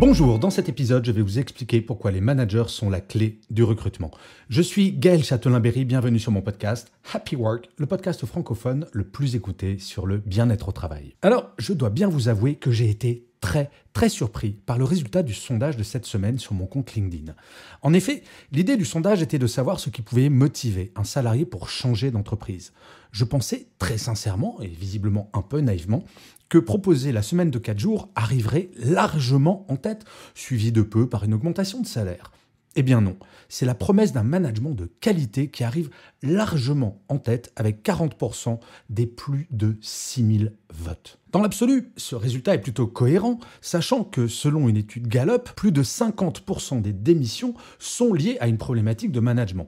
Bonjour, dans cet épisode, je vais vous expliquer pourquoi les managers sont la clé du recrutement. Je suis Gaël Châtelain-Berry, bienvenue sur mon podcast Happy Work, le podcast francophone le plus écouté sur le bien-être au travail. Alors, je dois bien vous avouer que j'ai été très très surpris par le résultat du sondage de cette semaine sur mon compte LinkedIn. En effet, l'idée du sondage était de savoir ce qui pouvait motiver un salarié pour changer d'entreprise. Je pensais très sincèrement et visiblement un peu naïvement que proposer la semaine de 4 jours arriverait largement en tête, suivi de peu par une augmentation de salaire. Eh bien non, c'est la promesse d'un management de qualité qui arrive largement en tête avec 40% des plus de 6000 vote. Dans l'absolu, ce résultat est plutôt cohérent, sachant que selon une étude Gallup, plus de 50% des démissions sont liées à une problématique de management.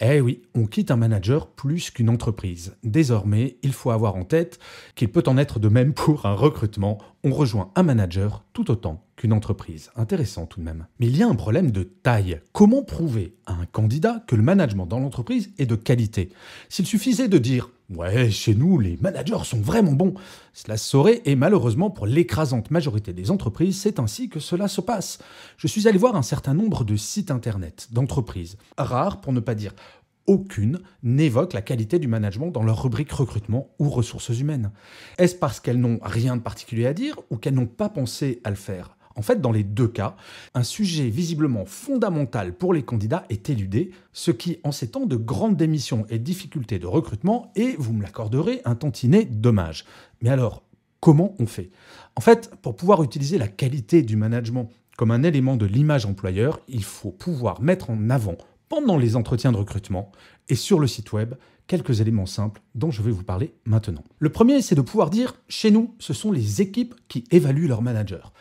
Eh oui, on quitte un manager plus qu'une entreprise. Désormais, il faut avoir en tête qu'il peut en être de même pour un recrutement. On rejoint un manager tout autant qu'une entreprise. Intéressant tout de même. Mais il y a un problème de taille. Comment prouver à un candidat que le management dans l'entreprise est de qualité S'il suffisait de dire Ouais, chez nous, les managers sont vraiment bons. Cela se saurait, et malheureusement pour l'écrasante majorité des entreprises, c'est ainsi que cela se passe. Je suis allé voir un certain nombre de sites internet d'entreprises. Rares, pour ne pas dire aucune, n'évoque la qualité du management dans leur rubrique recrutement ou ressources humaines. Est-ce parce qu'elles n'ont rien de particulier à dire ou qu'elles n'ont pas pensé à le faire en fait, dans les deux cas, un sujet visiblement fondamental pour les candidats est éludé, ce qui, en ces temps de grandes démissions et difficultés de recrutement, et vous me l'accorderez, un tantinet dommage. Mais alors, comment on fait En fait, pour pouvoir utiliser la qualité du management comme un élément de l'image employeur, il faut pouvoir mettre en avant, pendant les entretiens de recrutement et sur le site web, quelques éléments simples dont je vais vous parler maintenant. Le premier, c'est de pouvoir dire, chez nous, ce sont les équipes qui évaluent leur manager.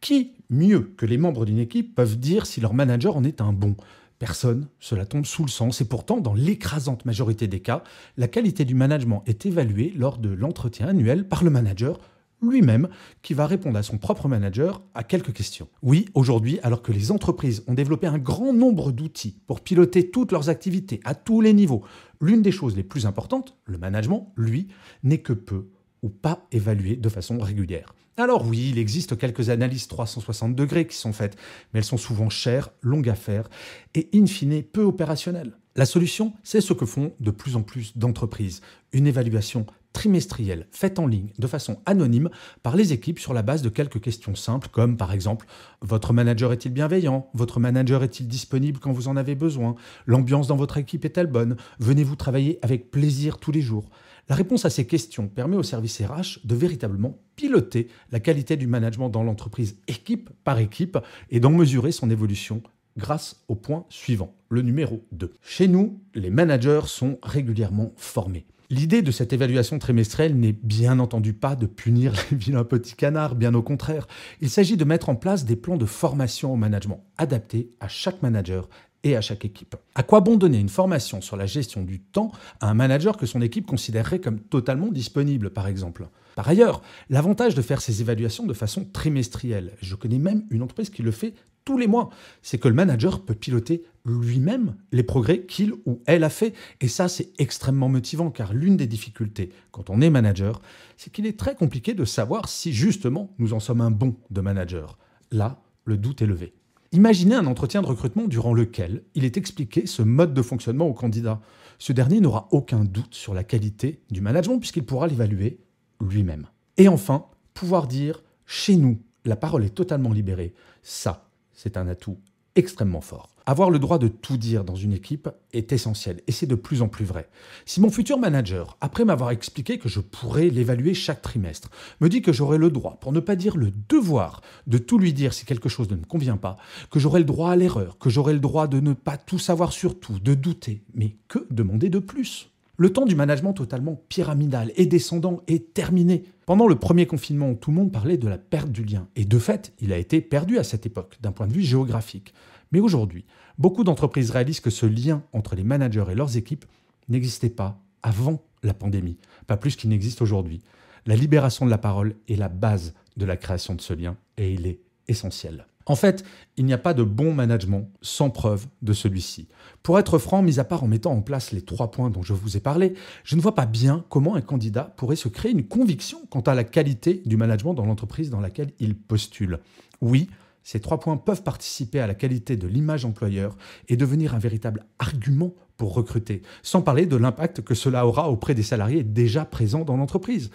Qui mieux que les membres d'une équipe peuvent dire si leur manager en est un bon Personne, cela tombe sous le sens, et pourtant, dans l'écrasante majorité des cas, la qualité du management est évaluée lors de l'entretien annuel par le manager lui-même, qui va répondre à son propre manager à quelques questions. Oui, aujourd'hui, alors que les entreprises ont développé un grand nombre d'outils pour piloter toutes leurs activités à tous les niveaux, l'une des choses les plus importantes, le management, lui, n'est que peu ou pas évaluées de façon régulière. Alors oui, il existe quelques analyses 360 degrés qui sont faites, mais elles sont souvent chères, longues à faire et in fine peu opérationnelles. La solution, c'est ce que font de plus en plus d'entreprises, une évaluation trimestrielle fait en ligne de façon anonyme par les équipes sur la base de quelques questions simples comme par exemple votre manager est-il bienveillant Votre manager est-il disponible quand vous en avez besoin L'ambiance dans votre équipe est-elle bonne Venez-vous travailler avec plaisir tous les jours La réponse à ces questions permet au service RH de véritablement piloter la qualité du management dans l'entreprise équipe par équipe et d'en mesurer son évolution grâce au point suivant, le numéro 2. Chez nous, les managers sont régulièrement formés. L'idée de cette évaluation trimestrielle n'est bien entendu pas de punir les vilains petits canards, bien au contraire. Il s'agit de mettre en place des plans de formation au management adaptés à chaque manager et à chaque équipe. À quoi bon donner une formation sur la gestion du temps à un manager que son équipe considérerait comme totalement disponible, par exemple Par ailleurs, l'avantage de faire ces évaluations de façon trimestrielle, je connais même une entreprise qui le fait tous les mois. C'est que le manager peut piloter lui-même les progrès qu'il ou elle a fait. Et ça, c'est extrêmement motivant, car l'une des difficultés quand on est manager, c'est qu'il est très compliqué de savoir si justement nous en sommes un bon de manager. Là, le doute est levé. Imaginez un entretien de recrutement durant lequel il est expliqué ce mode de fonctionnement au candidat. Ce dernier n'aura aucun doute sur la qualité du management puisqu'il pourra l'évaluer lui-même. Et enfin, pouvoir dire chez nous, la parole est totalement libérée. Ça, c'est un atout extrêmement fort. Avoir le droit de tout dire dans une équipe est essentiel et c'est de plus en plus vrai. Si mon futur manager, après m'avoir expliqué que je pourrais l'évaluer chaque trimestre, me dit que j'aurai le droit, pour ne pas dire le devoir, de tout lui dire si quelque chose ne me convient pas, que j'aurais le droit à l'erreur, que j'aurai le droit de ne pas tout savoir sur tout, de douter, mais que demander de plus le temps du management totalement pyramidal et descendant est terminé. Pendant le premier confinement, tout le monde parlait de la perte du lien. Et de fait, il a été perdu à cette époque, d'un point de vue géographique. Mais aujourd'hui, beaucoup d'entreprises réalisent que ce lien entre les managers et leurs équipes n'existait pas avant la pandémie, pas plus qu'il n'existe aujourd'hui. La libération de la parole est la base de la création de ce lien et il est essentiel. En fait, il n'y a pas de bon management sans preuve de celui-ci. Pour être franc, mis à part en mettant en place les trois points dont je vous ai parlé, je ne vois pas bien comment un candidat pourrait se créer une conviction quant à la qualité du management dans l'entreprise dans laquelle il postule. Oui, ces trois points peuvent participer à la qualité de l'image employeur et devenir un véritable argument pour recruter, sans parler de l'impact que cela aura auprès des salariés déjà présents dans l'entreprise.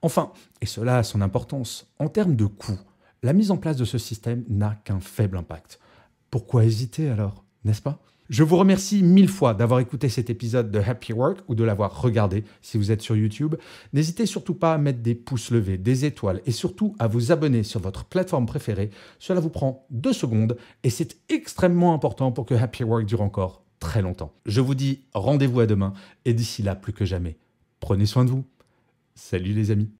Enfin, et cela a son importance, en termes de coûts, la mise en place de ce système n'a qu'un faible impact. Pourquoi hésiter alors, n'est-ce pas Je vous remercie mille fois d'avoir écouté cet épisode de Happy Work ou de l'avoir regardé si vous êtes sur YouTube. N'hésitez surtout pas à mettre des pouces levés, des étoiles et surtout à vous abonner sur votre plateforme préférée. Cela vous prend deux secondes et c'est extrêmement important pour que Happy Work dure encore très longtemps. Je vous dis rendez-vous à demain et d'ici là plus que jamais, prenez soin de vous. Salut les amis